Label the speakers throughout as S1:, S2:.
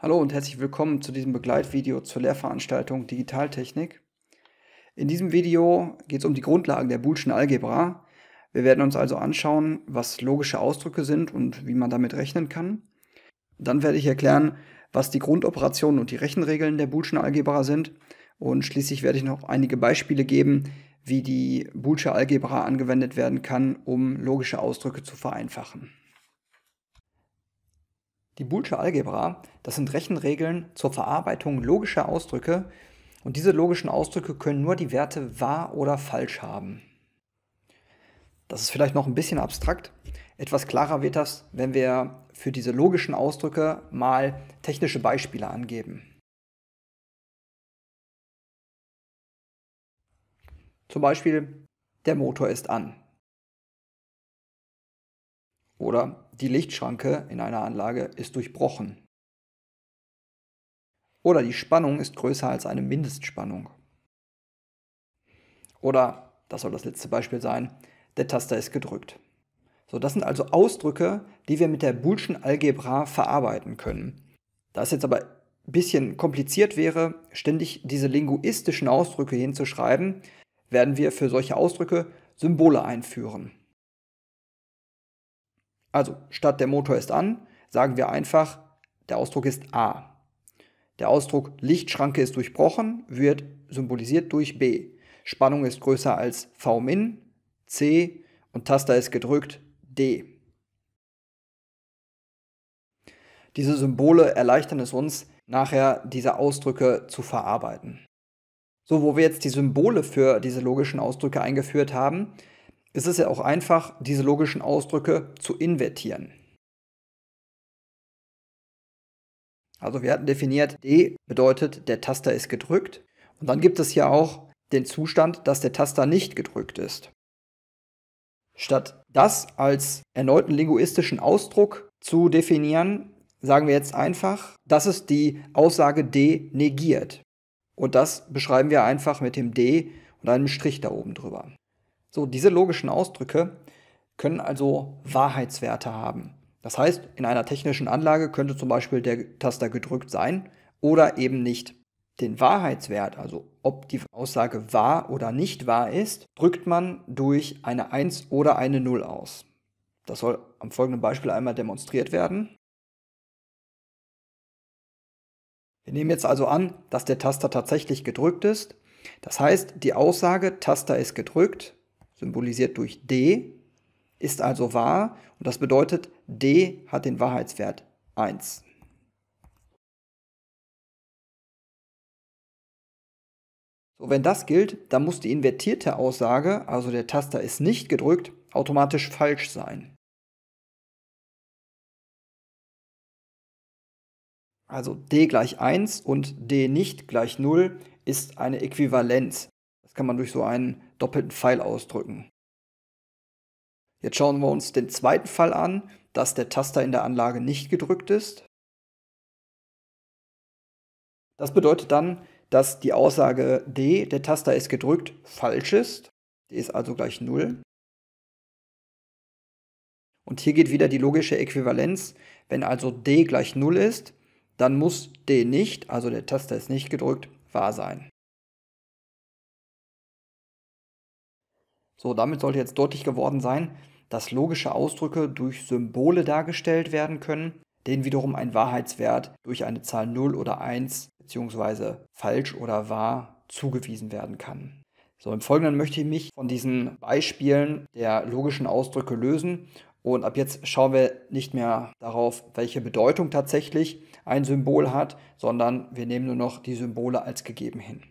S1: Hallo und herzlich willkommen zu diesem Begleitvideo zur Lehrveranstaltung Digitaltechnik. In diesem Video geht es um die Grundlagen der Boolschen Algebra. Wir werden uns also anschauen, was logische Ausdrücke sind und wie man damit rechnen kann. Dann werde ich erklären, was die Grundoperationen und die Rechenregeln der Boolschen Algebra sind. Und schließlich werde ich noch einige Beispiele geben, wie die Boolsche Algebra angewendet werden kann, um logische Ausdrücke zu vereinfachen. Die Boolsche Algebra, das sind Rechenregeln zur Verarbeitung logischer Ausdrücke und diese logischen Ausdrücke können nur die Werte wahr oder falsch haben. Das ist vielleicht noch ein bisschen abstrakt. Etwas klarer wird das, wenn wir für diese logischen Ausdrücke mal
S2: technische Beispiele angeben. Zum Beispiel, der Motor ist an.
S1: Oder die Lichtschranke in einer Anlage ist durchbrochen. Oder die Spannung ist größer als eine Mindestspannung. Oder, das soll das letzte Beispiel sein, der Taster ist gedrückt. So, das sind also Ausdrücke, die wir mit der Boolschen Algebra verarbeiten können. Da es jetzt aber ein bisschen kompliziert wäre, ständig diese linguistischen Ausdrücke hinzuschreiben, werden wir für solche Ausdrücke Symbole einführen. Also statt der Motor ist an, sagen wir einfach, der Ausdruck ist A. Der Ausdruck Lichtschranke ist durchbrochen wird symbolisiert durch B. Spannung ist größer als V min, C und Taster ist gedrückt, D. Diese Symbole erleichtern es uns, nachher diese Ausdrücke zu verarbeiten. So, wo wir jetzt die Symbole für diese logischen Ausdrücke eingeführt haben, ist es ja auch einfach, diese logischen Ausdrücke zu invertieren. Also wir hatten definiert, D bedeutet, der Taster ist gedrückt. Und dann gibt es ja auch den Zustand, dass der Taster nicht gedrückt ist. Statt das als erneuten linguistischen Ausdruck zu definieren, sagen wir jetzt einfach, dass es die Aussage D negiert. Und das beschreiben wir einfach mit dem D und einem Strich da oben drüber. So, diese logischen Ausdrücke können also Wahrheitswerte haben. Das heißt, in einer technischen Anlage könnte zum Beispiel der Taster gedrückt sein oder eben nicht. Den Wahrheitswert, also ob die Aussage wahr oder nicht wahr ist, drückt man durch eine 1 oder eine 0 aus. Das soll am folgenden Beispiel einmal demonstriert werden. Wir nehmen jetzt also an, dass der Taster tatsächlich gedrückt ist. Das heißt, die Aussage Taster ist gedrückt symbolisiert durch D,
S2: ist also wahr und das bedeutet, D hat den Wahrheitswert 1. So, wenn
S1: das gilt, dann muss die invertierte Aussage, also der Taster ist nicht gedrückt, automatisch
S2: falsch sein. Also D gleich 1 und D nicht gleich 0 ist eine Äquivalenz
S1: kann man durch so einen doppelten Pfeil ausdrücken. Jetzt schauen wir uns den zweiten Fall an, dass der Taster in der Anlage nicht gedrückt ist. Das bedeutet dann, dass die Aussage D, der Taster ist gedrückt, falsch ist. D ist also gleich 0. Und hier geht wieder die logische Äquivalenz. Wenn also D gleich 0 ist, dann muss D nicht, also der Taster ist nicht gedrückt, wahr sein. So, damit sollte jetzt deutlich geworden sein, dass logische Ausdrücke durch Symbole dargestellt werden können, denen wiederum ein Wahrheitswert durch eine Zahl 0 oder 1 bzw. falsch oder wahr zugewiesen werden kann. So, im Folgenden möchte ich mich von diesen Beispielen der logischen Ausdrücke lösen und ab jetzt schauen wir nicht mehr darauf, welche Bedeutung tatsächlich ein Symbol hat, sondern wir nehmen nur noch die Symbole als gegeben hin.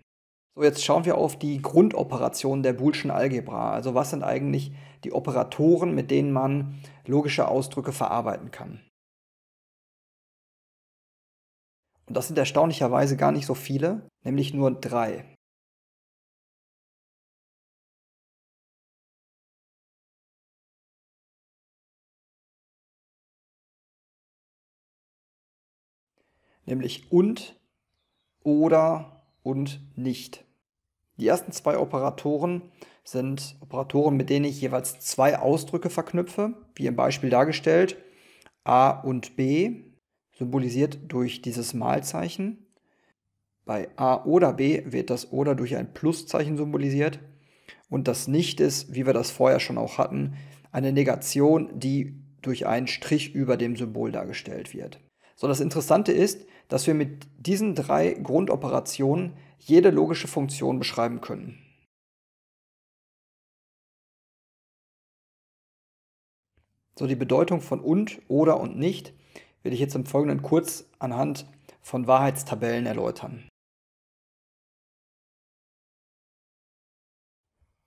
S1: So, jetzt schauen wir auf die Grundoperationen der Boolschen Algebra. Also was sind eigentlich die Operatoren, mit denen man logische Ausdrücke verarbeiten kann?
S2: Und das sind erstaunlicherweise gar nicht so viele, nämlich nur drei. Nämlich und, oder und nicht.
S1: Die ersten zwei Operatoren sind Operatoren, mit denen ich jeweils zwei Ausdrücke verknüpfe, wie im Beispiel dargestellt. A und B, symbolisiert durch dieses Malzeichen. Bei A oder B wird das oder durch ein Pluszeichen symbolisiert. Und das Nicht ist, wie wir das vorher schon auch hatten, eine Negation, die durch einen Strich über dem Symbol dargestellt wird. So, das Interessante
S2: ist, dass wir mit diesen drei Grundoperationen jede logische Funktion beschreiben können. So, die Bedeutung von und, oder und nicht will ich jetzt im Folgenden kurz
S1: anhand von Wahrheitstabellen erläutern.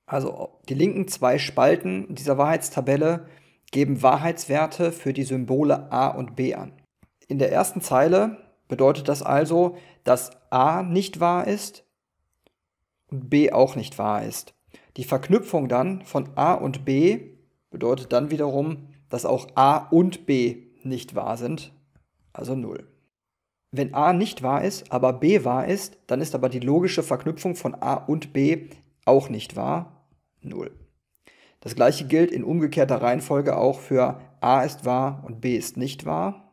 S1: Also die linken zwei Spalten dieser Wahrheitstabelle geben Wahrheitswerte für die Symbole a und b an. In der ersten Zeile bedeutet das also, dass a nicht wahr ist und b auch nicht wahr ist. Die Verknüpfung dann von a und b bedeutet dann wiederum, dass auch a und b nicht wahr sind, also 0. Wenn a nicht wahr ist, aber b wahr ist, dann ist aber die logische Verknüpfung von a und b auch nicht wahr, 0. Das gleiche gilt in umgekehrter Reihenfolge auch für a ist wahr und b ist nicht wahr.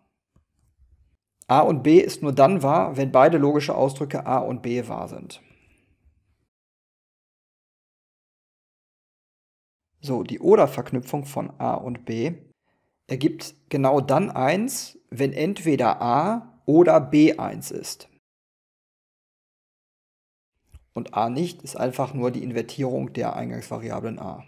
S1: A und B ist nur dann wahr, wenn beide logische Ausdrücke A und B wahr sind. So, die Oder-Verknüpfung von A und B ergibt genau dann 1, wenn entweder A oder B 1 ist. Und A nicht ist einfach nur die Invertierung der Eingangsvariablen A.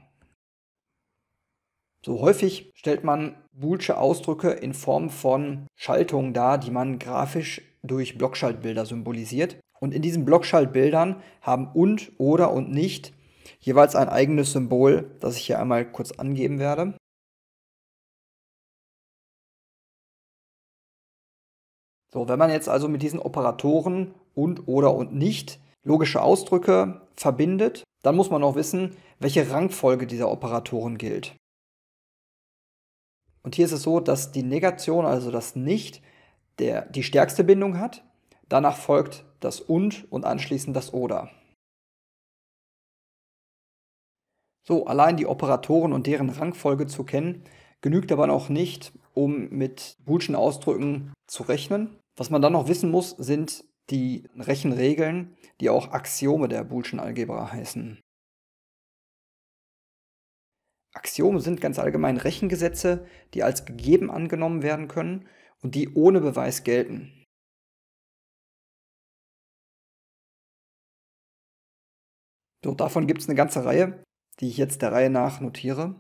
S1: So häufig stellt man boolsche Ausdrücke in Form von Schaltungen dar, die man grafisch durch Blockschaltbilder symbolisiert. Und in diesen Blockschaltbildern haben und,
S2: oder und nicht jeweils ein eigenes Symbol, das ich hier einmal kurz angeben werde. So, wenn man jetzt also mit diesen Operatoren und, oder und nicht logische Ausdrücke
S1: verbindet, dann muss man auch wissen, welche Rangfolge dieser Operatoren gilt. Und hier ist es so, dass die Negation, also das Nicht, der, die stärkste Bindung hat. Danach folgt das und und anschließend das oder. So, allein die Operatoren und deren Rangfolge zu kennen, genügt aber noch nicht, um mit Boolschen Ausdrücken zu rechnen. Was man dann noch wissen muss, sind die Rechenregeln, die auch Axiome der Boolschen Algebra heißen. Axiome sind ganz allgemein
S2: Rechengesetze, die als gegeben angenommen werden können und die ohne Beweis gelten. So, davon gibt es eine ganze Reihe, die ich jetzt der Reihe nach notiere.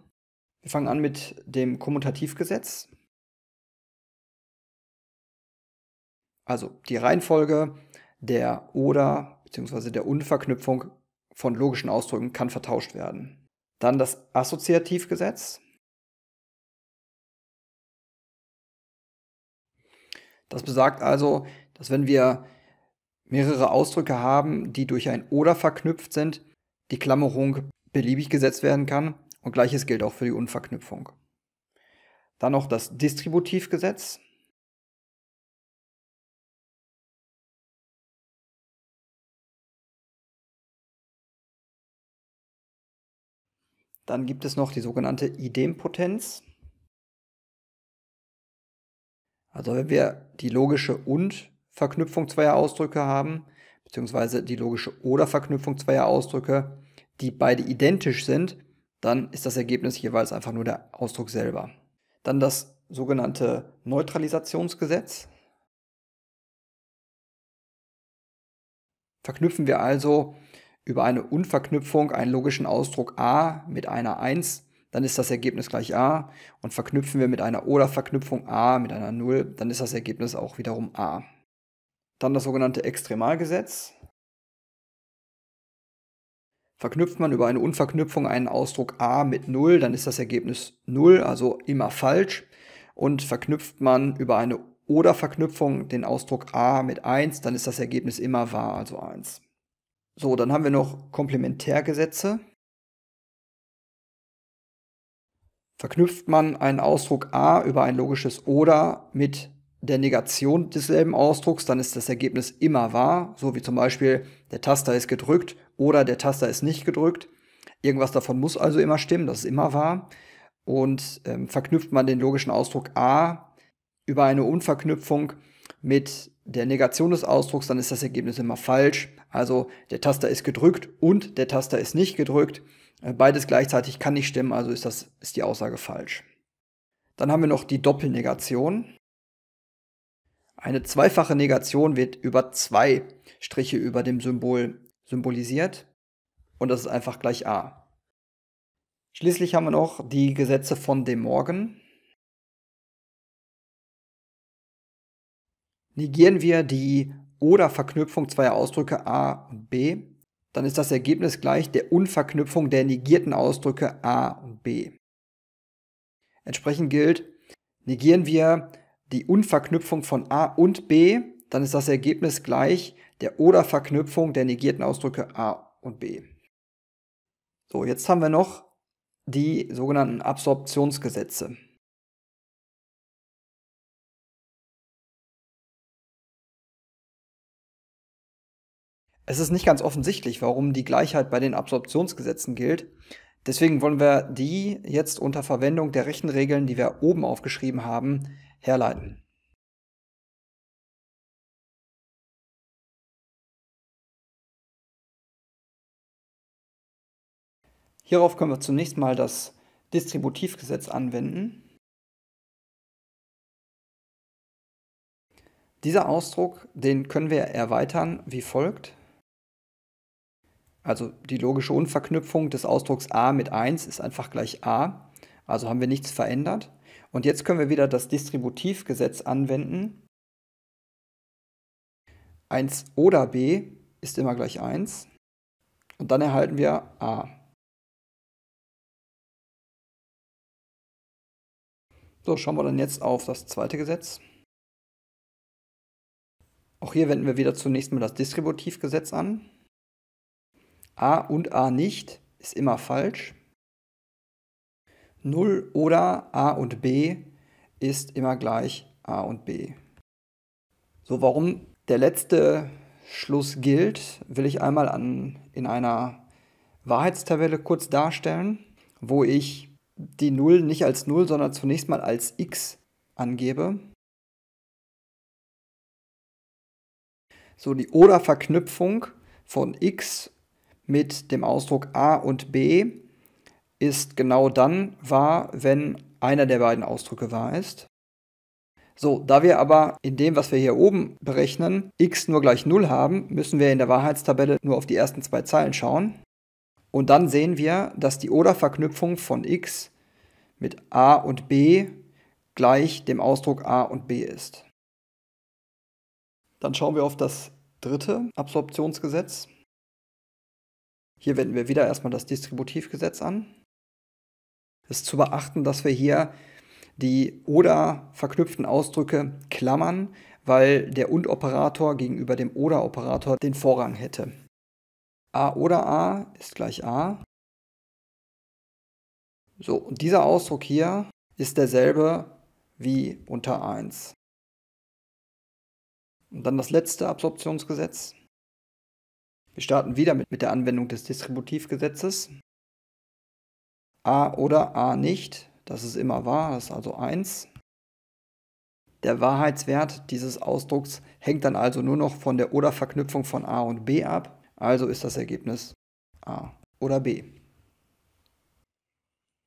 S2: Wir fangen an mit
S1: dem Kommutativgesetz. Also die Reihenfolge der oder bzw. der Unverknüpfung von logischen Ausdrücken kann vertauscht werden. Dann das Assoziativgesetz. Das besagt also, dass wenn wir mehrere Ausdrücke haben, die durch ein oder verknüpft sind, die Klammerung beliebig gesetzt werden kann. Und gleiches gilt auch für die Unverknüpfung.
S2: Dann noch das Distributivgesetz. Dann gibt es noch die sogenannte Idempotenz. Also wenn wir die logische und
S1: Verknüpfung zweier Ausdrücke haben, beziehungsweise die logische oder Verknüpfung zweier Ausdrücke, die beide identisch sind, dann ist das Ergebnis jeweils einfach nur der Ausdruck selber. Dann das sogenannte Neutralisationsgesetz. Verknüpfen wir also über eine Unverknüpfung einen logischen Ausdruck a mit einer 1, dann ist das Ergebnis gleich a. Und verknüpfen wir mit einer oder Verknüpfung a mit einer 0, dann ist das Ergebnis auch wiederum a. Dann das sogenannte Extremalgesetz. Verknüpft man über eine Unverknüpfung einen Ausdruck a mit 0, dann ist das Ergebnis 0, also immer falsch. Und verknüpft man über eine oder Verknüpfung den Ausdruck a mit 1, dann ist das Ergebnis immer wahr, also 1. So, dann haben wir noch Komplementärgesetze. Verknüpft man einen Ausdruck a über ein logisches oder mit der Negation desselben Ausdrucks, dann ist das Ergebnis immer wahr, so wie zum Beispiel der Taster ist gedrückt oder der Taster ist nicht gedrückt. Irgendwas davon muss also immer stimmen, das ist immer wahr. Und ähm, verknüpft man den logischen Ausdruck a über eine Unverknüpfung mit der Negation des Ausdrucks, dann ist das Ergebnis immer falsch. Also der Taster ist gedrückt und der Taster ist nicht gedrückt. Äh, beides gleichzeitig kann nicht stimmen, also ist, das, ist die Aussage falsch. Dann haben wir noch die Doppelnegation. Eine zweifache Negation wird über zwei Striche über dem Symbol symbolisiert und das ist einfach gleich a. Schließlich haben wir noch die Gesetze von De Morgan. Negieren wir die oder Verknüpfung zweier Ausdrücke a und b, dann ist das Ergebnis gleich der Unverknüpfung der negierten Ausdrücke a und b. Entsprechend gilt, negieren wir die Unverknüpfung von a und b, dann ist das Ergebnis gleich der oder Verknüpfung der negierten Ausdrücke a und b.
S2: So, jetzt haben wir noch die sogenannten Absorptionsgesetze. Es ist nicht ganz offensichtlich, warum die Gleichheit
S1: bei den Absorptionsgesetzen gilt. Deswegen wollen wir die jetzt unter Verwendung der
S2: Rechenregeln, die wir oben aufgeschrieben haben, herleiten. Hierauf können wir zunächst mal das Distributivgesetz anwenden. Dieser Ausdruck, den können wir erweitern wie folgt. Also
S1: die logische Unverknüpfung des Ausdrucks a mit 1 ist einfach gleich a. Also haben wir nichts verändert. Und jetzt können wir wieder das Distributivgesetz anwenden.
S2: 1 oder b ist immer gleich 1. Und dann erhalten wir a. So, schauen wir dann jetzt auf das zweite Gesetz.
S1: Auch hier wenden wir wieder zunächst mal das Distributivgesetz an. A und A nicht ist immer falsch. 0 oder A und B ist immer gleich A und B. So, warum der letzte Schluss gilt, will ich einmal an, in einer Wahrheitstabelle kurz darstellen, wo ich die 0 nicht als 0, sondern zunächst mal als x angebe. So, die Oder-Verknüpfung von x mit dem Ausdruck A und B ist genau dann wahr, wenn einer der beiden Ausdrücke wahr ist. So, da wir aber in dem, was wir hier oben berechnen, x nur gleich 0 haben, müssen wir in der Wahrheitstabelle nur auf die ersten zwei Zeilen schauen. Und dann sehen wir, dass die Oder-Verknüpfung von x mit a und b gleich dem Ausdruck a und b ist. Dann schauen wir auf das dritte Absorptionsgesetz. Hier wenden wir wieder erstmal das Distributivgesetz an. Es ist zu beachten, dass wir hier die oder verknüpften Ausdrücke klammern, weil der und-Operator gegenüber dem oder-Operator den Vorrang hätte. a oder a
S2: ist gleich a. So, und dieser Ausdruck hier ist derselbe wie unter 1.
S1: Und dann das letzte Absorptionsgesetz. Wir starten wieder mit, mit der Anwendung des Distributivgesetzes. A oder A nicht, das ist immer wahr, das ist also 1. Der Wahrheitswert dieses Ausdrucks hängt dann also nur noch von der oder Verknüpfung von A und B ab, also ist das Ergebnis A oder B.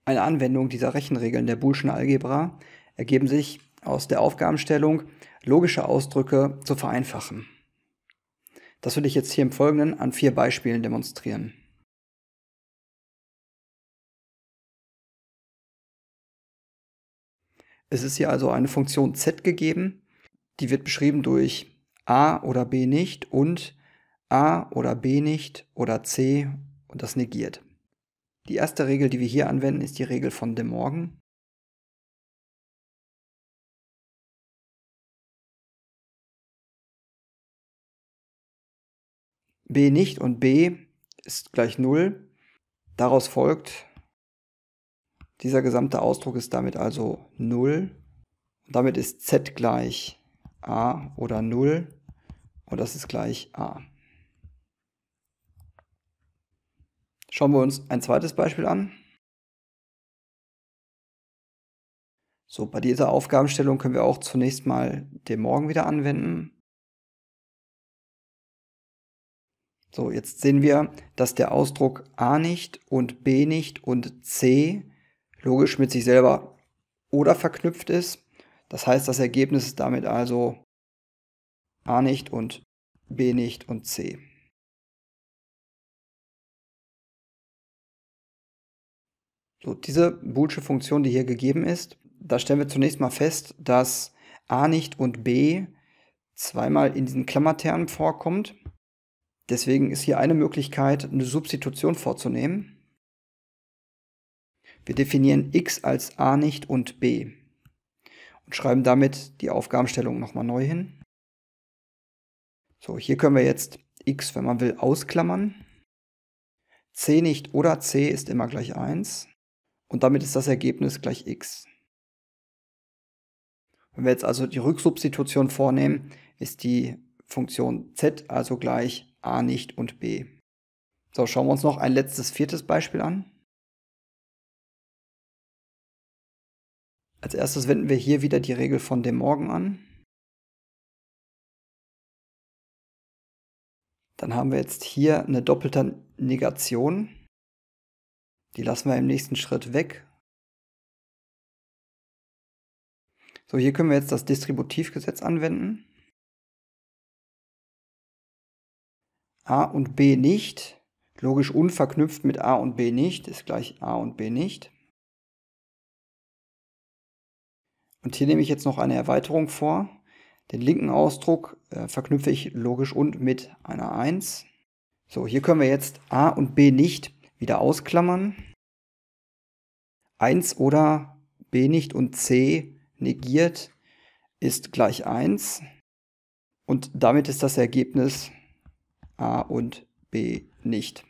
S1: Eine Anwendung dieser Rechenregeln der Boolschen Algebra ergeben sich aus der Aufgabenstellung, logische Ausdrücke zu
S2: vereinfachen. Das will ich jetzt hier im Folgenden an vier Beispielen demonstrieren. Es ist hier also eine Funktion z gegeben, die wird beschrieben durch
S1: a oder b nicht und a oder b nicht oder c
S2: und das negiert. Die erste Regel, die wir hier anwenden, ist die Regel von De Morgan. b nicht und b ist gleich
S1: 0. Daraus folgt, dieser gesamte Ausdruck ist damit also 0. Und damit ist z gleich a oder 0 und das ist gleich a. Schauen wir uns ein zweites Beispiel an. So, bei dieser Aufgabenstellung können wir auch zunächst mal den Morgen wieder anwenden. So, jetzt sehen wir, dass der Ausdruck a nicht und b nicht und c logisch mit sich selber oder verknüpft ist. Das heißt, das Ergebnis ist damit also
S2: a nicht und b nicht und c. So, diese boolsche Funktion, die hier gegeben
S1: ist, da stellen wir zunächst mal fest, dass a nicht und b zweimal in diesen Klammertermen vorkommt. Deswegen ist hier eine Möglichkeit, eine Substitution vorzunehmen. Wir definieren x als a nicht und b und schreiben damit die Aufgabenstellung nochmal neu hin. So, hier können wir jetzt x, wenn man will, ausklammern. c nicht oder c ist immer gleich 1 und damit ist das Ergebnis gleich x. Wenn wir jetzt also die Rücksubstitution vornehmen, ist die
S2: Funktion z also gleich A nicht und B. So, schauen wir uns noch ein letztes viertes Beispiel an. Als erstes wenden wir hier wieder die Regel von dem Morgen an. Dann haben wir jetzt hier eine doppelte Negation. Die lassen wir im nächsten Schritt weg. So, hier können wir jetzt das Distributivgesetz anwenden. A und B nicht, logisch unverknüpft mit A und B nicht, ist gleich A und B nicht.
S1: Und hier nehme ich jetzt noch eine Erweiterung vor. Den linken Ausdruck äh, verknüpfe ich logisch und mit einer 1. So, hier können wir jetzt A und B nicht wieder ausklammern. 1 oder B nicht und C negiert ist gleich 1. Und
S2: damit ist das Ergebnis A und B nicht.